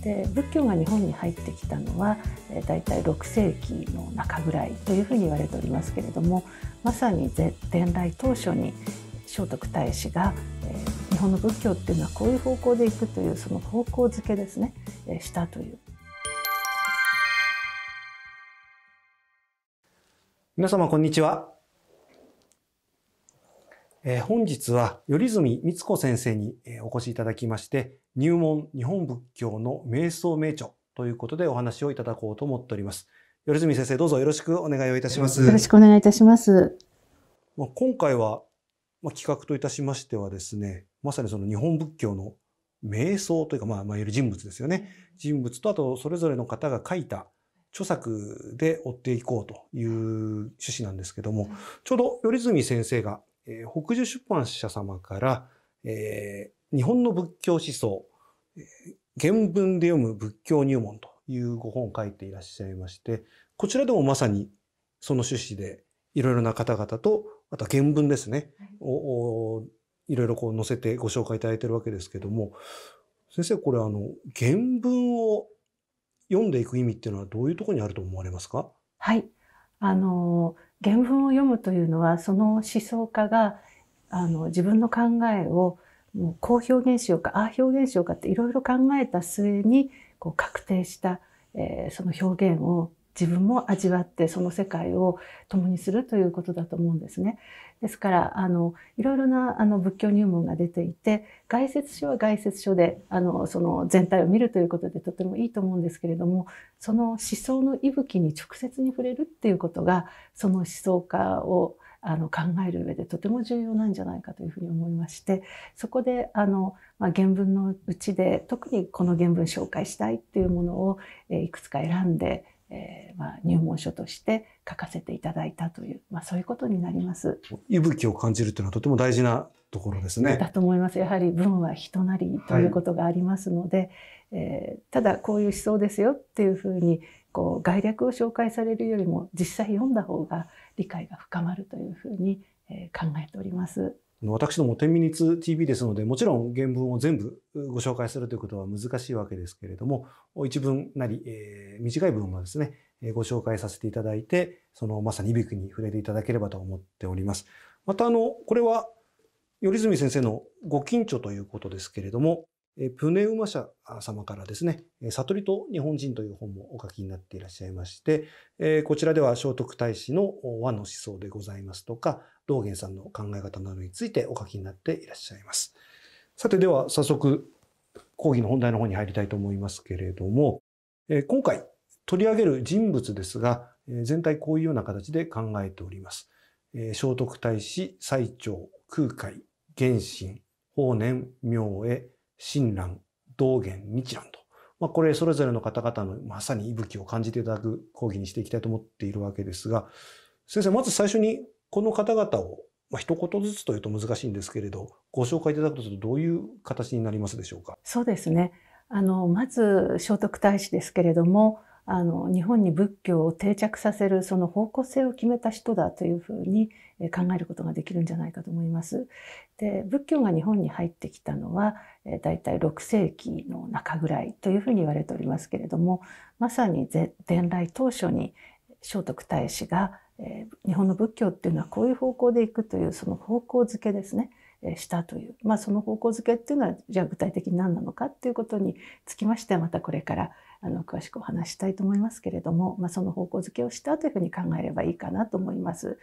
で仏教が日本に入ってきたのは、え大体6世紀の中ぐらいというふうに言われておりますけれどもまさに伝来当初に聖徳太子が、えー、日本の仏教っていうのはこういう方向でいくというその方向づけですね、えー、したという。皆様こんにちはえー、本日は頼住光子先生にお越しいただきまして入門日本仏教の瞑想名著ということでお話をいただこうと思っております頼住先生どうぞよろしくお願いをいたしますよろしくお願いいたしますまあ、今回は、まあ、企画といたしましてはですねまさにその日本仏教の瞑想というか、まあ、まあ、いわゆる人物ですよね。人物と、あと、それぞれの方が書いた著作で追っていこうという趣旨なんですけども、ちょうど、頼住先生がえー、北樹出版社様から、えー、日本の仏教思想、えー、原文で読む仏教入門というご本を書いていらっしゃいまして、こちらでもまさにその趣旨でいろいろな方々と、あとは原文ですね、はい、をいろいろこう載せてご紹介いただいてるわけですけども、先生、これあの、原文を読んでいく意味っていうのはどういうところにあると思われますかはい。あのー原文を読むというのはその思想家があの自分の考えをもうこう表現しようかああ表現しようかっていろいろ考えた末にこう確定した、えー、その表現を自分も味わってその世界を共にするということだと思うんですね。ですからあのいろいろなあの仏教入門が出ていて外説書は外説書であのその全体を見るということでとてもいいと思うんですけれどもその思想の息吹に直接に触れるっていうことがその思想家をあの考える上でとても重要なんじゃないかというふうに思いましてそこであの、まあ、原文のうちで特にこの原文紹介したいっていうものを、えいくつか選んでえー、まあ、入門書として書かせていただいたという、まあ、そういうことになります。息吹を感じるというのはとても大事なところですね。だと思います。やはり文は人なりということがありますので、はい、えー、ただこういう思想ですよっていうふうにこう概略を紹介されるよりも実際読んだ方が理解が深まるというふうに、えー、考えております。私ども天ミニツ TV ですので、もちろん原文を全部ご紹介するということは難しいわけですけれども、一文なり、えー、短い文はですね、ご紹介させていただいて、そのまさにいびくに触れていただければと思っております。また、あの、これは、頼住先生のご近所ということですけれども、プネウマ社様からですね、悟りと日本人という本もお書きになっていらっしゃいまして、こちらでは聖徳太子の和の思想でございますとか、道元さんの考え方などについてお書きになっていらっしゃいます。さてでは早速、講義の本題の方に入りたいと思いますけれども、今回取り上げる人物ですが、全体こういうような形で考えております。聖徳太子、最澄、空海、元神、法然、明恵、親鸞、道元、日蘭と、まあ、これそれぞれの方々のまさに息吹を感じていただく講義にしていきたいと思っているわけですが、先生、まず最初にこの方々を、まあ、一言ずつというと難しいんですけれど、ご紹介いただくとどういう形になりますでしょうか。そうですね。あの、まず聖徳太子ですけれども、あの、日本に仏教を定着させるその方向性を決めた人だというふうに考えることができるんじゃないかと思います。で仏教が日本に入ってきたのは大体6世紀の中ぐらいというふうに言われておりますけれどもまさに伝来当初に聖徳太子が日本の仏教っていうのはこういう方向でいくというその方向づけですねしたという、まあ、その方向づけっていうのはじゃあ具体的に何なのかっていうことにつきましてはまたこれからあの詳しくお話したいと思いますけれども、まあ、その方向づけをしたというふうに考えればいいかなと思います。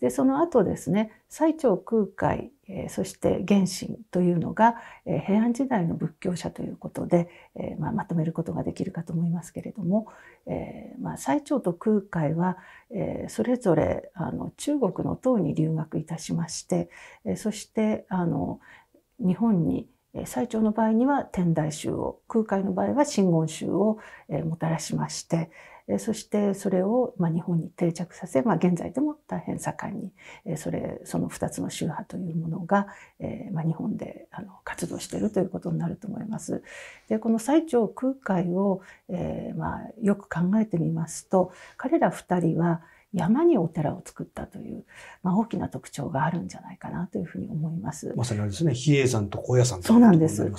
でその後ですね最澄空海、えー、そして原神というのが、えー、平安時代の仏教者ということで、えーまあ、まとめることができるかと思いますけれども、えーまあ、最澄と空海は、えー、それぞれあの中国の唐に留学いたしまして、えー、そしてあの日本に最長の場合には天台宗を空海の場合は真言宗をもたらしましてそしてそれを日本に定着させ、まあ、現在でも大変盛んにそれその2つの宗派というものが、ま日本であの活動しているということになると思います。でこの最澄空海を、えまよく考えてみますと彼ら2人は山にお寺を作ったという、まあ、大きな特徴があるんじゃないかなというふうに思います。まさにあれですね、比叡山と高野山と、ね、そうなんです。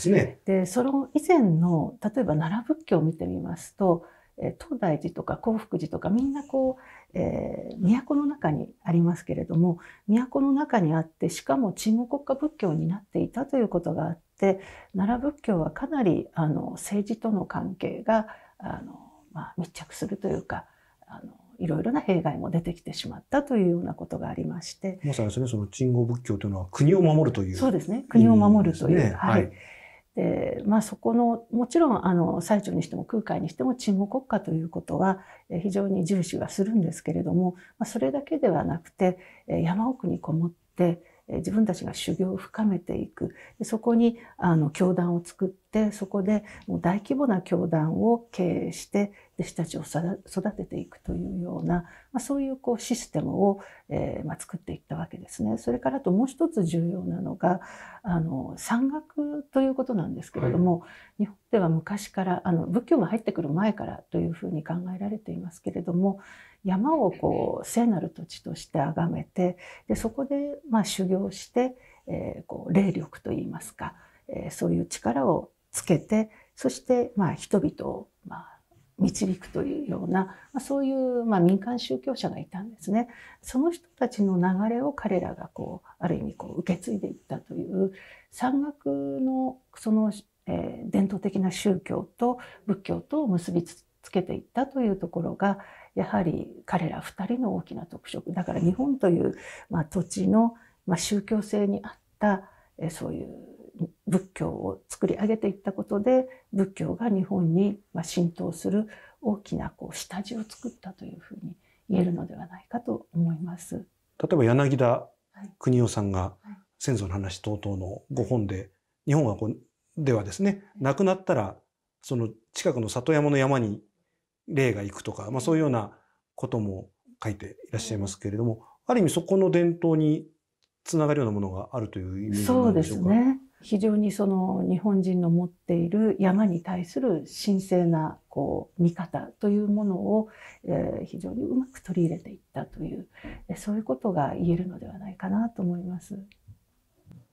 で、その以前の例えば奈良仏教を見てみますと、え東大寺とか興福寺とかみんなこう、えー、都の中にありますけれども都の中にあってしかも中国国家仏教になっていたということがあって奈良仏教はかなりあの政治との関係があの、まあ、密着するというかあのいろいろな弊害も出てきてしまったというようなことがありまして。まさにですね、その鎮護仏教というのは国を守るという。そうですね、国を守るという。いいね、はい、でまあ、そこのもちろんあの最中にしても空海にしても鎮護国家ということは非常に重視はするんですけれども、まあ、それだけではなくて山奥にこもって自分たちが修行を深めていくそこにあの教団を作っでそこで大規模な教団を経営して弟子たちを育てていくというような、まあ、そういうこうシステムを、えーまあ、作っていったわけですね。それからあともう一つ重要なのがあの山岳ということなんですけれども、はい、日本では昔からあの仏教が入ってくる前からというふうに考えられていますけれども山をこう聖なる土地として崇めてでそこでまあ修行して、えー、こう霊力といいますか、えー、そういう力をつけてそしてまあ人々をまあ導くというような、まあ、そういうまあ民間宗教者がいたんですね。その人たちの流れを彼らがこうある意味こう受け継いでいったという山岳のその、え伝統的な宗教と仏教とを結びつけていったというところがやはり彼ら2人の大きな特色だから日本という、まあ、土地の、まあ、宗教性にあった、えそういう仏教を作り上げていったことで仏教が日本に浸透する大きなこう下地を作ったというふうに言えるのではないかと思います。例えば柳田邦夫さんが先祖の話等々のご本で日本はこうではですね亡くなったらその近くの里山の山に霊が行くとか、まあ、そういうようなことも書いていらっしゃいますけれどもある意味そこの伝統につながるようなものがあるという意味なんでしょうか。そうですね非常にその日本人の持っている山に対する神聖なこう見方というものを、え非常にうまく取り入れていったというそういうことが言えるのではないかなと思います。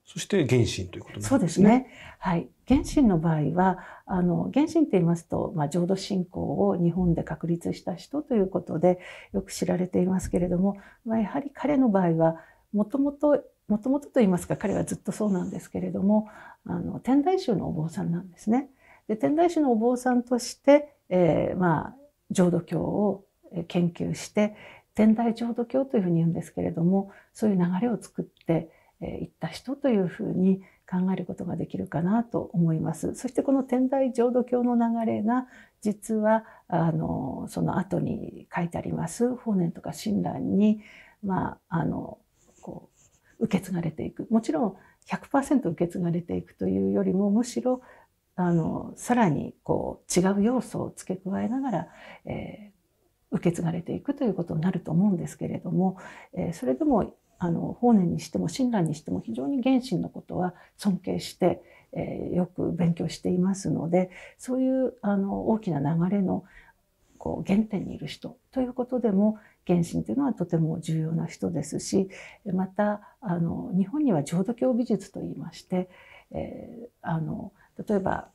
そして原神ということなんですね。そうですね。はい。原神の場合は、あの、原神って言いますと、まあ、浄土信仰を日本で確立した人ということで、よく知られていますけれども、まあ、やはり彼の場合は、もともともともとと言いますか彼はずっとそうなんですけれどもあの天台宗のお坊さんなんですね。で天台宗のお坊さんとして、えー、まあ浄土教を研究して天台浄土教というふうに言うんですけれどもそういう流れを作っていった人というふうに考えることができるかなと思います。そしてこの天台浄土教の流れが実はあのその後に書いてあります法然とか親鸞にまああの受け継がれていくもちろん100%受け継がれていくというよりもむしろあのさらにこう違う要素を付け加えながら、えー、受け継がれていくということになると思うんですけれども、えー、それでもあの法然にしても親鸞にしても非常に原神のことは尊敬して、えー、よく勉強していますのでそういうあの大きな流れのこう原点にいる人ということでも謙信というのはとても重要な人ですしまたあの日本には浄土教美術といいまして、えー、あの例えば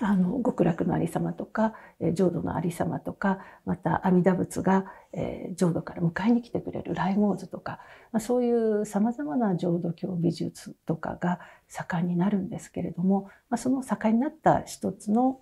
あの極楽のありさまとか浄土のありさまとかまた阿弥陀仏が、えー、浄土から迎えに来てくれる来合図とか、まあ、そういうさまざまな浄土教美術とかが盛んになるんですけれども、まあ、その盛んになった一つの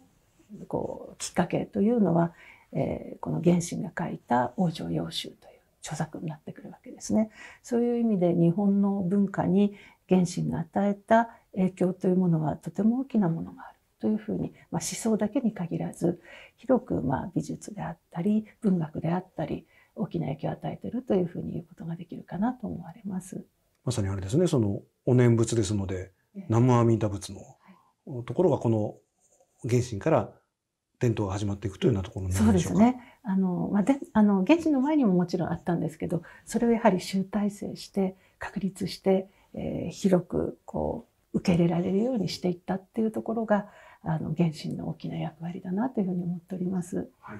こうきっかけというのはえー、この原神が書いた「往生要集」という著作になってくるわけですね。そういう意味で日本の文化に原神が与えた影響というものはとても大きなものがあるというふうに、まあ、思想だけに限らず広くまあ美術であったり文学であったり大きな影響を与えているというふうに言うことができるかなと思われます。まさにあれですねそのお念仏ですので、えー、南無阿弥陀仏のところがこの原神から伝統が始まっていくというようなところなんでしょうか。そうですね。あの、まあ、で、あの、現地の前にももちろんあったんですけど、それをやはり集大成して、確立して、えー、広く、こう、受け入れられるようにしていったっていうところが、あの、原神の大きな役割だなというふうに思っております。はい